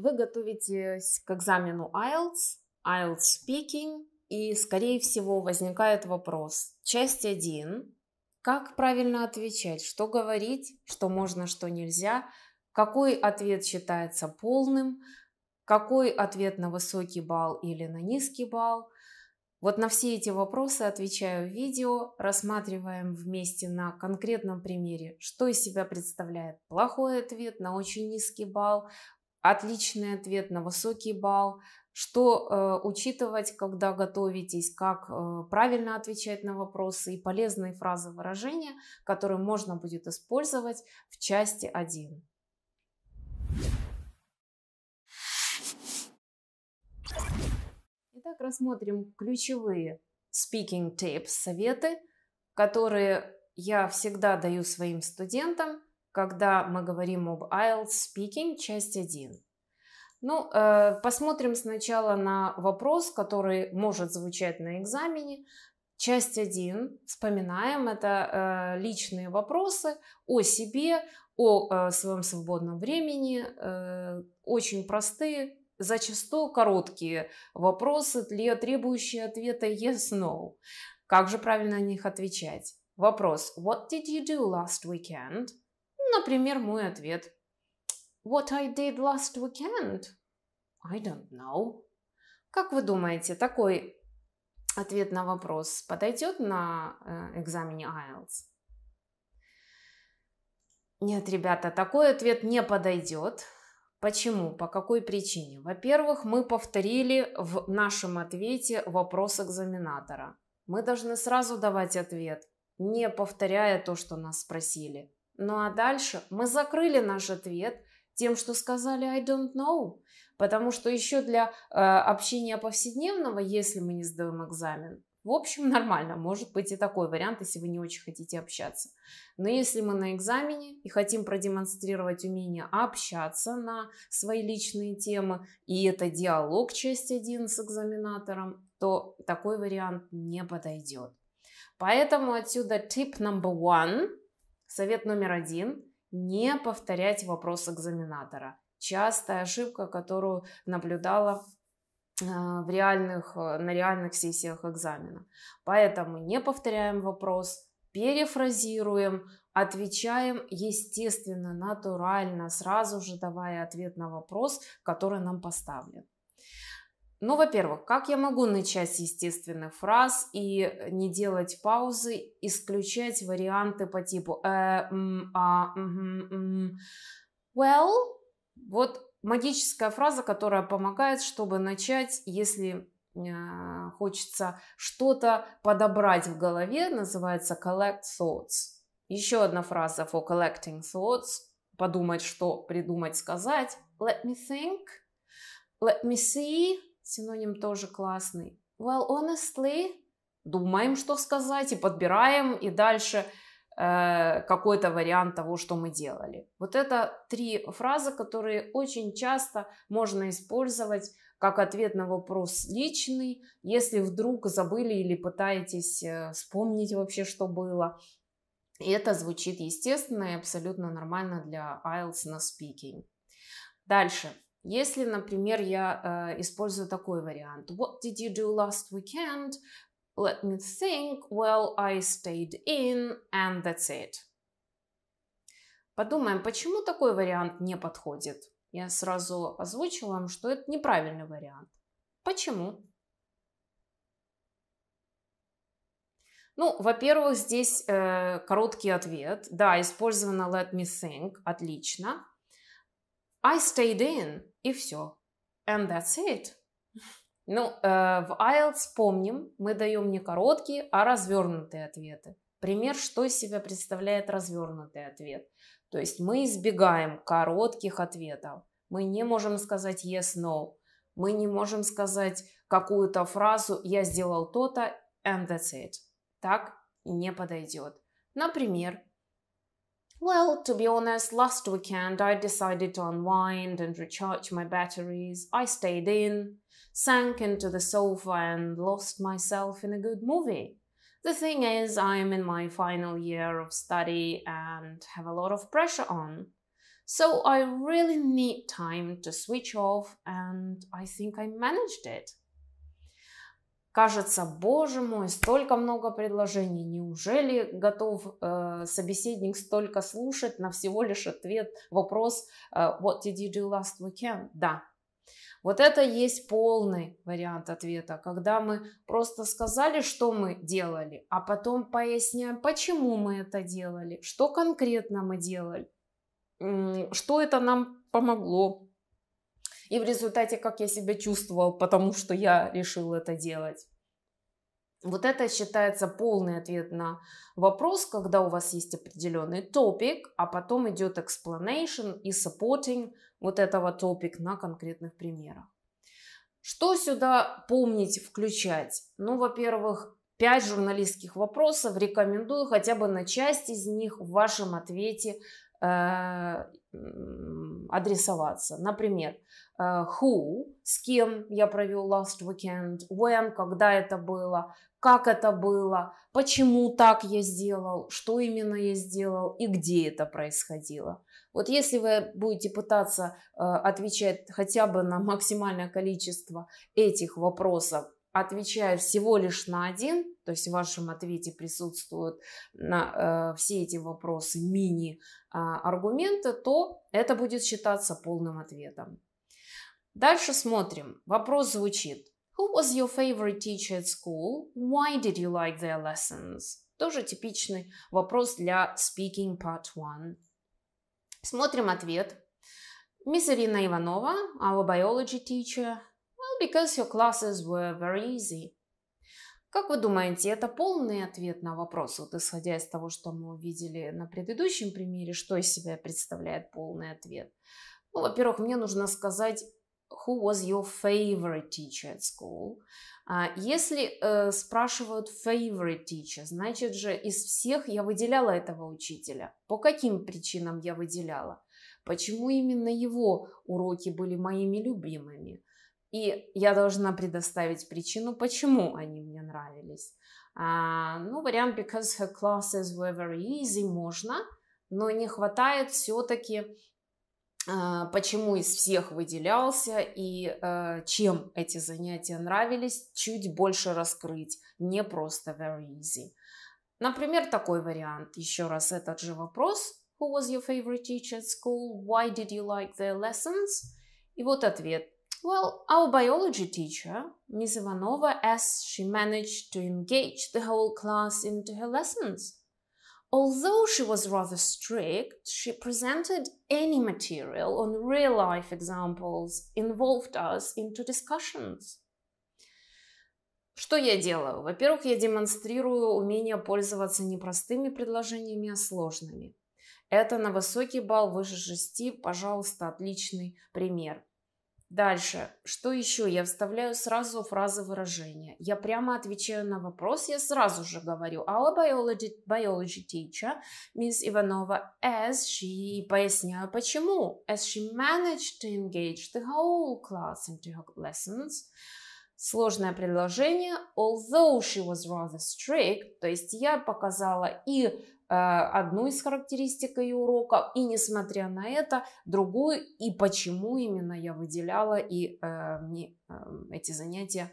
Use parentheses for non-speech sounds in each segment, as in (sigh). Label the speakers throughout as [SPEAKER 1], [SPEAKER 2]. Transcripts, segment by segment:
[SPEAKER 1] Вы готовитесь к экзамену IELTS, IELTS Speaking, и, скорее всего, возникает вопрос. Часть 1. Как правильно отвечать? Что говорить? Что можно, что нельзя? Какой ответ считается полным? Какой ответ на высокий балл или на низкий балл? Вот на все эти вопросы отвечаю в видео, рассматриваем вместе на конкретном примере, что из себя представляет плохой ответ на очень низкий балл, Отличный ответ на высокий балл. Что э, учитывать, когда готовитесь, как э, правильно отвечать на вопросы и полезные фразы выражения, которые можно будет использовать в части 1. Итак, рассмотрим ключевые speaking tips, советы, которые я всегда даю своим студентам когда мы говорим об IELTS Speaking, часть 1. Ну, э, посмотрим сначала на вопрос, который может звучать на экзамене. Часть 1, вспоминаем, это э, личные вопросы о себе, о э, своем свободном времени, э, очень простые, зачастую короткие вопросы, требующие ответа yes, no. Как же правильно на них отвечать? Вопрос «What did you do last weekend?» например, мой ответ. What I did last weekend? I don't know. Как вы думаете, такой ответ на вопрос подойдет на э, экзамене IELTS? Нет, ребята, такой ответ не подойдет. Почему? По какой причине? Во-первых, мы повторили в нашем ответе вопрос экзаменатора. Мы должны сразу давать ответ, не повторяя то, что нас спросили. Ну а дальше мы закрыли наш ответ тем, что сказали «I don't know», потому что еще для э, общения повседневного, если мы не сдаем экзамен, в общем, (laughs) нормально, может быть и такой вариант, если вы не очень хотите общаться. Но если мы на экзамене и хотим продемонстрировать умение общаться на свои личные темы, и это диалог часть один с экзаменатором, то такой вариант не подойдет. Поэтому отсюда tip number one – Совет номер один – не повторять вопрос экзаменатора. Частая ошибка, которую наблюдала э, в реальных, э, на реальных сессиях экзамена. Поэтому не повторяем вопрос, перефразируем, отвечаем естественно, натурально, сразу же давая ответ на вопрос, который нам поставлен. Ну, во-первых, как я могу начать с естественных фраз и не делать паузы, исключать варианты по типу э, м, а, м, м. well, вот магическая фраза, которая помогает, чтобы начать, если э, хочется что-то подобрать в голове, называется collect thoughts. Еще одна фраза for collecting thoughts, подумать, что придумать, сказать. Let me think, let me see, Синоним тоже классный. Well, honestly, думаем, что сказать, и подбираем, и дальше э, какой-то вариант того, что мы делали. Вот это три фразы, которые очень часто можно использовать как ответ на вопрос личный, если вдруг забыли или пытаетесь э, вспомнить вообще, что было. И это звучит естественно и абсолютно нормально для IELTS на speaking. Дальше. Если, например, я э, использую такой вариант. What did you do last weekend? Let me think. Well, I stayed in and that's it. Подумаем, почему такой вариант не подходит? Я сразу озвучу вам, что это неправильный вариант. Почему? Ну, во-первых, здесь э, короткий ответ. Да, использовано let me think, отлично. I stayed in, и все. And that's it. Ну, э, в IELTS помним, мы даем не короткие, а развернутые ответы. Пример, что из себя представляет развернутый ответ. То есть мы избегаем коротких ответов. Мы не можем сказать yes, no. Мы не можем сказать какую-то фразу «я сделал то-то» and that's it. Так не подойдет. Например, Well, to be honest, last weekend I decided to unwind and recharge my batteries. I stayed in, sank into the sofa, and lost myself in a good movie. The thing is, I'm in my final year of study and have a lot of pressure on. So I really need time to switch off, and I think I managed it. кажется, боже мой, столько много предложений, неужели готов э, собеседник столько слушать на всего лишь ответ, вопрос э, «What did you do last weekend?» Да. Вот это есть полный вариант ответа, когда мы просто сказали, что мы делали, а потом поясняем, почему мы это делали, что конкретно мы делали, что это нам помогло, и в результате, как я себя чувствовал, потому что я решил это делать. Вот это считается полный ответ на вопрос, когда у вас есть определенный топик, а потом идет explanation и supporting вот этого топик на конкретных примерах. Что сюда помнить, включать? Ну, во-первых, пять журналистских вопросов рекомендую хотя бы на часть из них в вашем ответе э, адресоваться. Например, э, who, с кем я провел last weekend, when, когда это было, как это было, почему так я сделал, что именно я сделал и где это происходило. Вот если вы будете пытаться э, отвечать хотя бы на максимальное количество этих вопросов отвечая всего лишь на один, то есть в вашем ответе присутствуют на, э, все эти вопросы мини-аргументы, а, э, то это будет считаться полным ответом. Дальше смотрим. Вопрос звучит. Who was your favorite teacher at school? Why did you like their lessons? Тоже типичный вопрос для speaking part one. Смотрим ответ. Мисс Ирина Иванова, our biology teacher, because your classes were very easy. Как вы думаете, это полный ответ на вопрос, вот исходя из того, что мы увидели на предыдущем примере, что из себя представляет полный ответ? Ну, во-первых, мне нужно сказать who was your favorite teacher at school. А, если э, спрашивают favorite teacher, значит же из всех я выделяла этого учителя. По каким причинам я выделяла? Почему именно его уроки были моими любимыми? И я должна предоставить причину, почему они мне нравились. А, ну, вариант because her classes were very easy можно, но не хватает все-таки а, почему из всех выделялся и э, чем эти занятия нравились, чуть больше раскрыть, не просто very easy. Например, такой вариант, еще раз этот же вопрос. Who was your favorite teacher at school? Why did you like their lessons? И вот ответ. Well, our biology teacher, Ms. Ivanova, as she managed to engage the whole class into her lessons. Although she was rather strict, she presented any material on real life examples, involved us into discussions. Что я делаю? Во-первых, я демонстрирую умение пользоваться не простыми предложениями, а сложными. Это на высокий балл выше 6, пожалуйста, отличный пример. Дальше. Что еще? Я вставляю сразу фразы выражения. Я прямо отвечаю на вопрос. Я сразу же говорю. Our biology, biology teacher, Miss Иванова, as she... И поясняю, почему. As she managed to engage the whole class into her lessons. Сложное предложение. Although she was rather strict. То есть я показала и Э, одну из характеристик ее урока, и несмотря на это, другую, и почему именно я выделяла, и э, мне э, эти занятия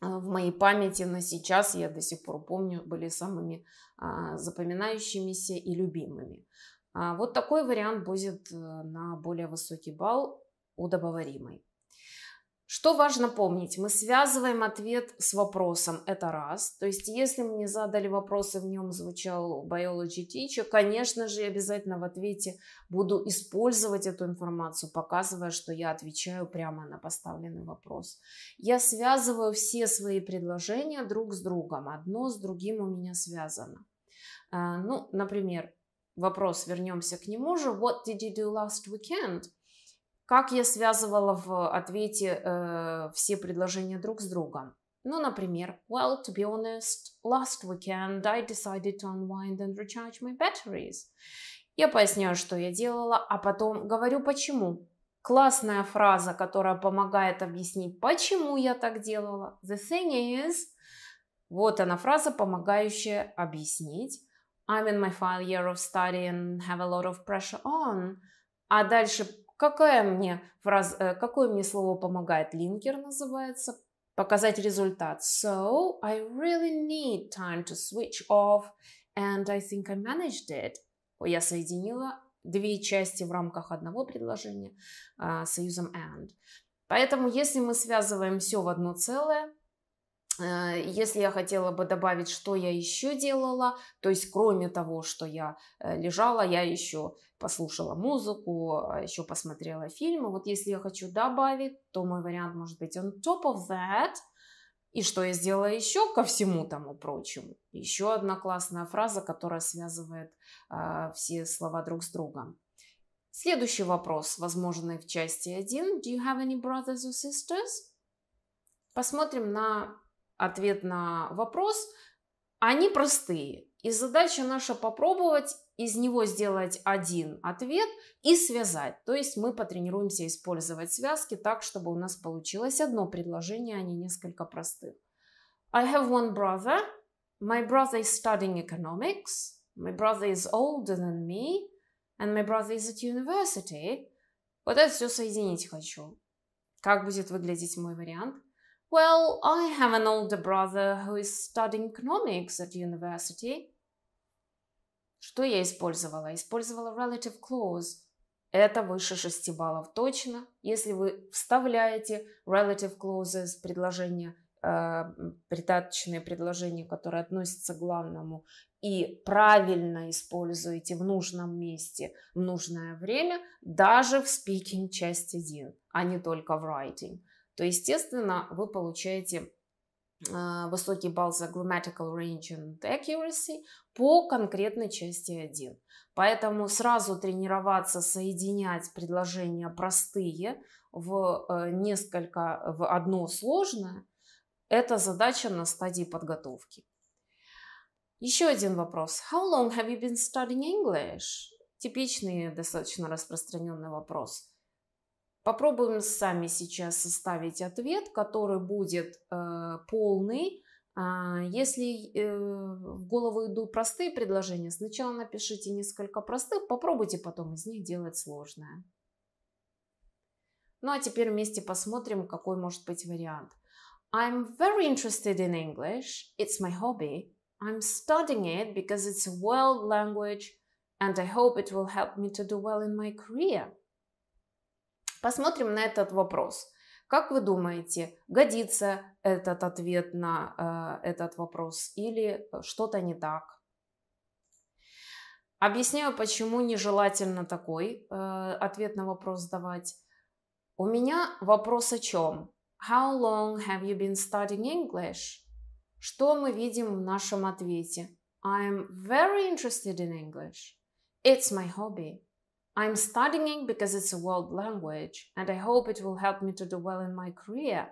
[SPEAKER 1] э, в моей памяти на сейчас, я до сих пор помню, были самыми э, запоминающимися и любимыми. А вот такой вариант будет э, на более высокий балл у что важно помнить? Мы связываем ответ с вопросом. Это раз. То есть, если мне задали вопрос, и в нем звучал biology teacher, конечно же, я обязательно в ответе буду использовать эту информацию, показывая, что я отвечаю прямо на поставленный вопрос. Я связываю все свои предложения друг с другом. Одно с другим у меня связано. А, ну, например, вопрос, вернемся к нему же. What did you do last weekend? Как я связывала в ответе э, все предложения друг с другом? Ну, например, well, to be honest, last weekend I decided to unwind and recharge my batteries. Я поясняю, что я делала, а потом говорю почему. Классная фраза, которая помогает объяснить, почему я так делала. The thing is, вот она фраза, помогающая объяснить. I'm in my final year of study and have a lot of pressure on. А дальше Какая мне фраз, э, какое мне слово помогает? Линкер называется. Показать результат. So, I really need time to switch off, and I think I managed it. Я соединила две части в рамках одного предложения а, союзом and. Поэтому, если мы связываем все в одно целое, Э, если я хотела бы добавить, что я еще делала, то есть кроме того, что я э, лежала, я еще послушала музыку, а, еще посмотрела фильмы. Вот если я хочу добавить, то мой вариант может быть on top of that. И что я сделала еще ко всему тому прочему? Еще одна классная фраза, которая связывает э, все слова друг с другом. Следующий вопрос, возможный в части 1. Do you have any brothers or sisters? Посмотрим на ответ на вопрос, они простые. И задача наша попробовать из него сделать один ответ и связать. То есть мы потренируемся использовать связки так, чтобы у нас получилось одно предложение, а не несколько простых. I have one brother. My brother is studying economics. My brother is older than me. And my brother is at university. Вот это все соединить хочу. Как будет выглядеть мой вариант – Well, I have an older brother who is studying economics at university. Что я использовала? Использовала relative clause. Это выше 6 баллов точно. Если вы вставляете relative clauses, предложения, э, придаточные предложения, которые относятся к главному, и правильно используете в нужном месте, в нужное время, даже в speaking часть 1, а не только в writing – то, естественно, вы получаете а, высокий балл за grammatical range and accuracy по конкретной части 1. Поэтому сразу тренироваться, соединять предложения простые в э, несколько, э, в одно сложное, это задача на стадии подготовки. Еще один вопрос. How long have you been studying English? Типичный, достаточно распространенный вопрос. Попробуем сами сейчас составить ответ, который будет э, полный. А, если э, в голову идут простые предложения, сначала напишите несколько простых, попробуйте потом из них делать сложное. Ну а теперь вместе посмотрим, какой может быть вариант. I'm very interested in English. It's my hobby. I'm studying it because it's a world language and I hope it will help me to do well in my career. Посмотрим на этот вопрос. Как вы думаете, годится этот ответ на э, этот вопрос или что-то не так? Объясняю, почему нежелательно такой э, ответ на вопрос давать. У меня вопрос о чем? How long have you been studying English? Что мы видим в нашем ответе? I'm very interested in English. It's my hobby. I'm studying it because it's a world language, and I hope it will help me to do well in my career.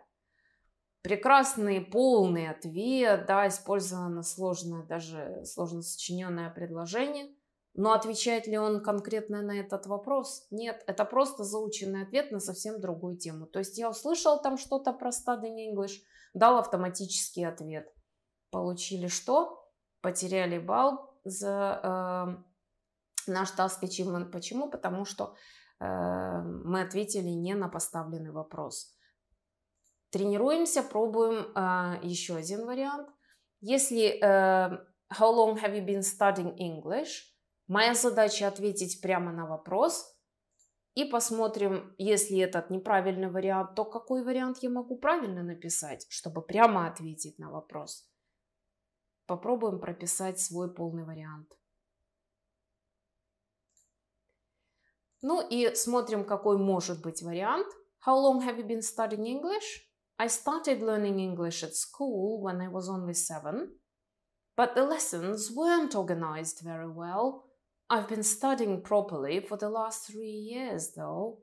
[SPEAKER 1] Прекрасный полный ответ, да, использовано сложное, даже сложно сочиненное предложение. Но отвечает ли он конкретно на этот вопрос? Нет, это просто заученный ответ на совсем другую тему. То есть я услышал там что-то про Studying English, дал автоматический ответ. Получили что? Потеряли балл за э, наш task achievement. Почему? Потому что э, мы ответили не на поставленный вопрос. Тренируемся, пробуем э, еще один вариант. Если э, how long have you been studying English, моя задача ответить прямо на вопрос и посмотрим, если этот неправильный вариант, то какой вариант я могу правильно написать, чтобы прямо ответить на вопрос. Попробуем прописать свой полный вариант. Ну и смотрим, какой может быть вариант. How long have you been studying English? I started learning English at school when I was only seven, but the lessons weren't organized very well. I've been studying properly for the last three years, though.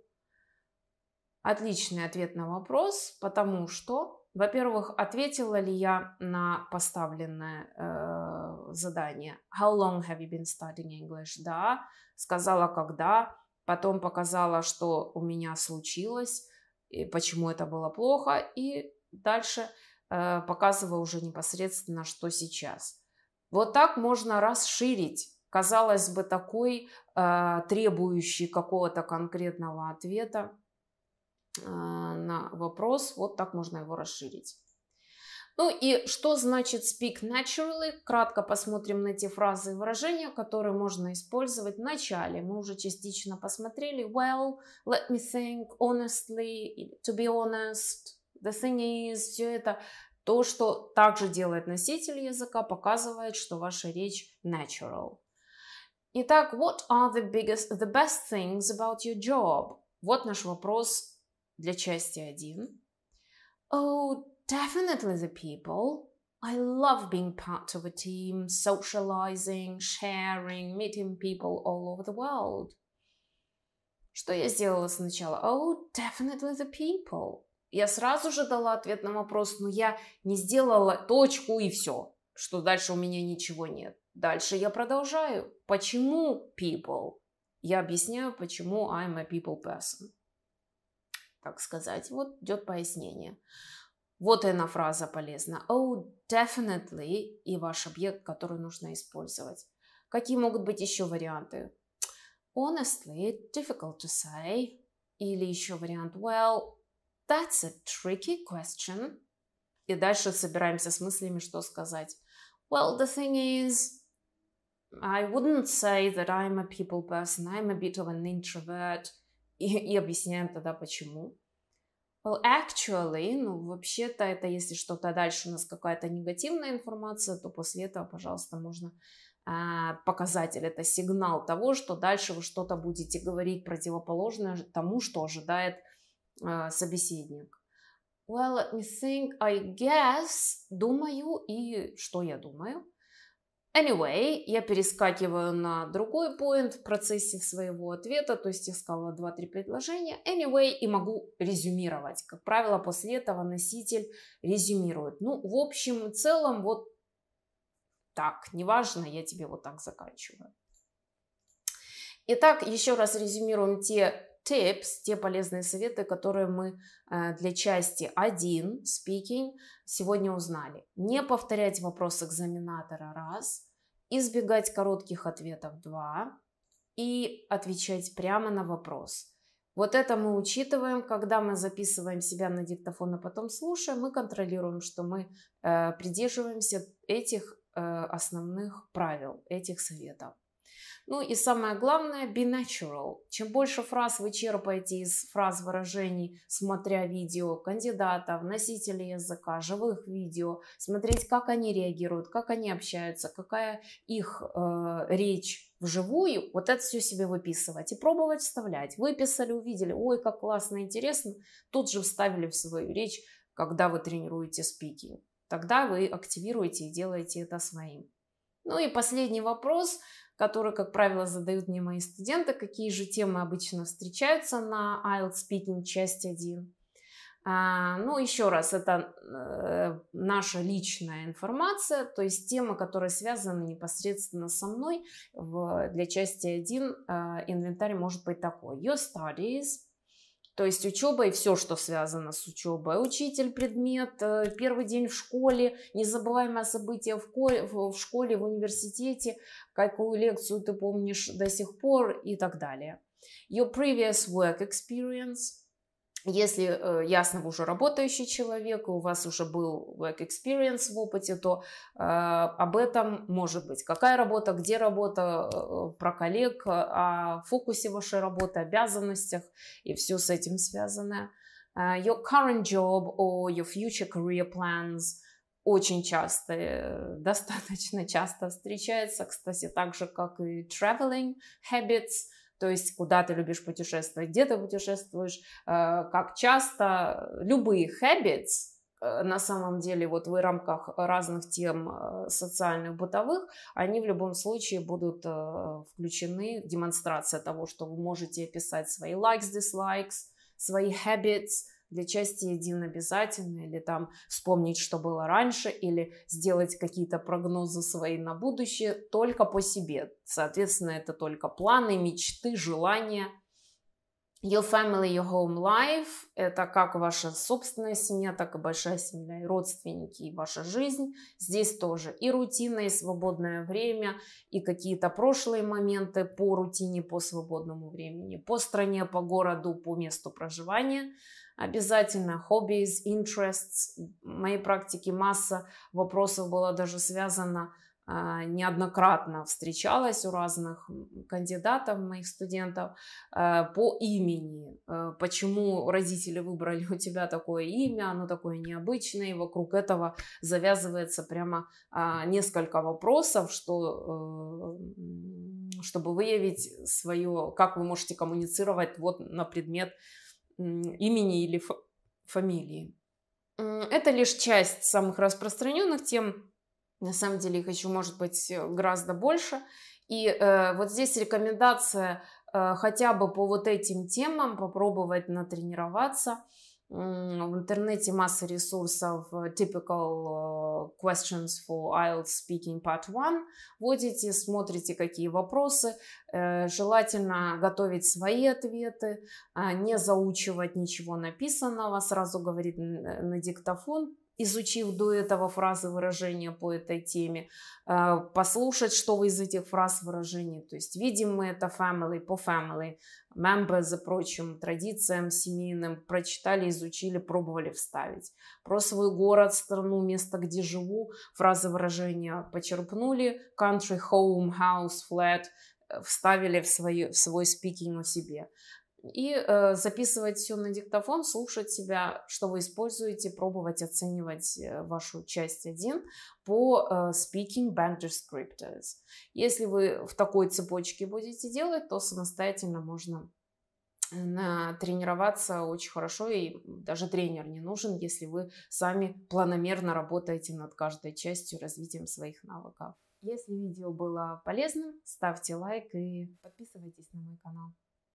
[SPEAKER 1] Отличный ответ на вопрос, потому что, во-первых, ответила ли я на поставленное э, задание How long have you been studying English? Да, сказала когда, потом показала, что у меня случилось, и почему это было плохо, и дальше э, показывала уже непосредственно, что сейчас. Вот так можно расширить, казалось бы, такой э, требующий какого-то конкретного ответа э, на вопрос, вот так можно его расширить. Ну и что значит speak naturally? Кратко посмотрим на те фразы и выражения, которые можно использовать в начале. Мы уже частично посмотрели. Well, let me think, honestly, to be honest, the thing is, все это то, что также делает носитель языка, показывает, что ваша речь natural. Итак, what are the biggest, the best things about your job? Вот наш вопрос для части 1. Oh, Definitely the people. I love being part of a team, socializing, sharing, meeting people all over the world. Что я сделала сначала? Oh, definitely the people. Я сразу же дала ответ на вопрос, но «Ну, я не сделала точку и все, что дальше у меня ничего нет. Дальше я продолжаю. Почему people? Я объясняю, почему I'm a people person. Так сказать, вот идет пояснение. Вот и она фраза полезна. Oh, definitely и ваш объект, который нужно использовать. Какие могут быть еще варианты? Honestly, difficult to say. Или еще вариант well, that's a tricky question. И дальше собираемся с мыслями, что сказать. Well, the thing is, I wouldn't say that I'm a people person. I'm a bit of an introvert. И, и объясняем тогда почему. Well, actually, ну, вообще-то это если что-то дальше у нас какая-то негативная информация, то после этого, пожалуйста, можно а, показатель, это сигнал того, что дальше вы что-то будете говорить противоположное тому, что ожидает э, собеседник. Well, let me think, I guess, думаю, и что я думаю? Anyway, я перескакиваю на другой поинт в процессе своего ответа, то есть я сказала 2-3 предложения. Anyway, и могу резюмировать. Как правило, после этого носитель резюмирует. Ну, в общем и целом, вот так. Неважно, я тебе вот так заканчиваю. Итак, еще раз резюмируем те tips, те полезные советы, которые мы э, для части 1, speaking, сегодня узнали. Не повторять вопрос экзаменатора раз, избегать коротких ответов 2 и отвечать прямо на вопрос. Вот это мы учитываем, когда мы записываем себя на диктофон и а потом слушаем, мы контролируем, что мы э, придерживаемся этих э, основных правил, этих советов. Ну и самое главное, be natural. Чем больше фраз вы черпаете из фраз выражений, смотря видео кандидатов, носителей языка, живых видео, смотреть, как они реагируют, как они общаются, какая их э, речь вживую, вот это все себе выписывать и пробовать вставлять. Выписали, увидели, ой, как классно, интересно, тут же вставили в свою речь, когда вы тренируете спикинг. Тогда вы активируете и делаете это своим. Ну и последний вопрос которые, как правило, задают мне мои студенты, какие же темы обычно встречаются на IELTS Speaking часть 1. А, ну, еще раз, это э, наша личная информация, то есть тема, которая связана непосредственно со мной. Для части 1 а, инвентарь может быть такой. Your studies – то есть учеба и все, что связано с учебой. Учитель, предмет, э, первый день в школе, незабываемое событие в школе, в университете, какую лекцию ты помнишь до сих пор и так далее. Your previous work experience – если э, ясно вы уже работающий человек, и у вас уже был work experience в опыте, то э, об этом может быть. Какая работа, где работа, э, про коллег, о фокусе вашей работы, обязанностях и все с этим связанное. Uh, э, your current job or your future career plans очень часто, э, (laughs) достаточно часто встречается, кстати, так же, как и traveling habits – то есть куда ты любишь путешествовать, где ты путешествуешь, э, как часто, любые habits, э, на самом деле вот в рамках разных тем э, социальных бытовых, они в любом случае будут включены демонстрация того, что вы можете писать свои likes, dislikes, свои habits – для части един обязательно, или там вспомнить, что было раньше, или сделать какие-то прогнозы свои на будущее только по себе. Соответственно, это только планы, мечты, желания. Your family, your home life – это как ваша собственная семья, так и большая семья, и родственники, и ваша жизнь. Здесь тоже и рутина, и свободное время, и какие-то прошлые моменты по рутине, по свободному времени, по стране, по городу, по месту проживания – Обязательно hobbies, interests. В моей практике масса вопросов была даже связана а, неоднократно встречалась у разных кандидатов, моих студентов, а, по имени. Э, почему родители выбрали у тебя такое имя, оно такое необычное, и вокруг этого завязывается прямо а, несколько вопросов, что э, чтобы выявить свое, как вы можете коммуницировать вот на предмет имени или фамилии. Это лишь часть самых распространенных тем. На самом деле их еще может быть э, гораздо больше. И э, вот здесь рекомендация э, хотя бы по вот этим темам попробовать натренироваться – в интернете масса ресурсов э, typical э, questions for IELTS speaking part 1. Вводите, смотрите, какие вопросы. Э, желательно готовить свои ответы, а не заучивать ничего написанного, сразу говорить на диктофон, изучив до этого фразы выражения по этой теме, э, послушать, что из этих фраз выражений. То есть видим мы это family по family, members и прочим традициям семейным, прочитали, изучили, пробовали вставить. Про свой город, страну, место, где живу, фразы выражения почерпнули, country, home, house, flat, э, вставили в, свою, в свой спикинг о себе и э, записывать все на диктофон, слушать себя, что вы используете, пробовать оценивать э, вашу часть 1 по э, speaking banter scriptors. Если вы в такой цепочке будете делать, то самостоятельно можно э, тренироваться очень хорошо, и даже тренер не нужен, если вы сами планомерно работаете над каждой частью развитием своих навыков. Если видео было полезным, ставьте лайк и подписывайтесь на мой канал.